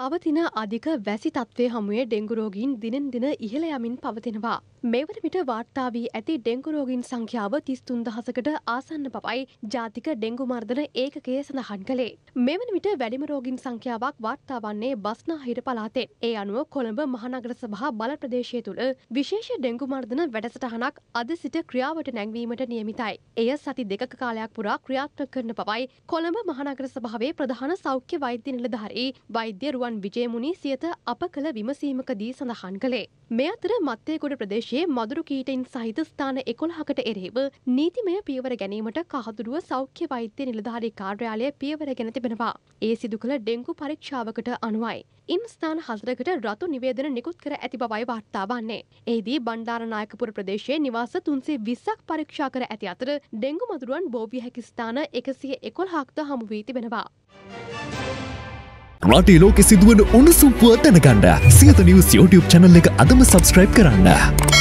පවතින අධික වැසි තත්ත්වය හමුවේ ඩෙංගු රෝගීන් දිනෙන් දින ඉහළ යමින් පවතිනවා. මේවට විට වාර්තා වී ඇති ඩෙංගු රෝගීන් සංඛ්‍යාව 33000කට ආසන්න බවයි ජාතික ඩෙංගු මර්ධන ඒකකය සඳහන් කළේ. මෙවන විට වැඩිම රෝගීන් සංඛ්‍යාවක් වාර්තා වන්නේ බස්නාහිර පළාතේ. ඒ අනුව කොළඹ මහනගර සභා බල ප්‍රදේශය තුල විශේෂ ඩෙංගු මර්ධන වැඩසටහනක් අද සිට ක්‍රියාවට නැංවීමට නියමිතයි. එය සති දෙකක කාලයක් පුරා ක්‍රියාත්මක කරන බවයි කොළඹ මහනගර සභාවේ ප්‍රධාන සෞඛ්‍ය වෛද්‍ය නිලධාරී වෛද්‍ය රුවන් විජේමුනි සියත අප කළ විමසීමකදී සඳහන් කළේ. මේ අතර මත්තේගොඩ ප්‍රදේශ ප්‍රදේශයේ මදුරු කීටයින් සහිත ස්ථාන එකොළහකට එරෙහිව නීතිමය පියවර ගැනීමට කහතුරුව සෞඛ්‍ය වෛද්‍ය නිලධාරී කාර්යාලය පියවර ගෙන තිබෙනවා. ඒ සිදු කළ ඩෙංගු පරීක්ෂාවකට අනුවයි. ඉන් ස්ථාන හසරකට රතු නිවේදන නිකුත් කර ඇති බවයි වාර්තා වන්නේ. එහිදී බණ්ඩාරනායකපුර ප්‍රදේශයේ නිවාස තුන්සේ විස්සක් පරීක්ෂා කර ඇති අතර ඩෙංගු මදුරුවන් බෝවිය හැකි ස්ථාන එකසිය එකොළහක්ද හමු වී තිබෙනවා. රටේ ලෝකෙ සිදුවන උණුසුම්පුව දැනගන්න සියත නිවස් YouTube channel එක අදම subscribe කරන්න.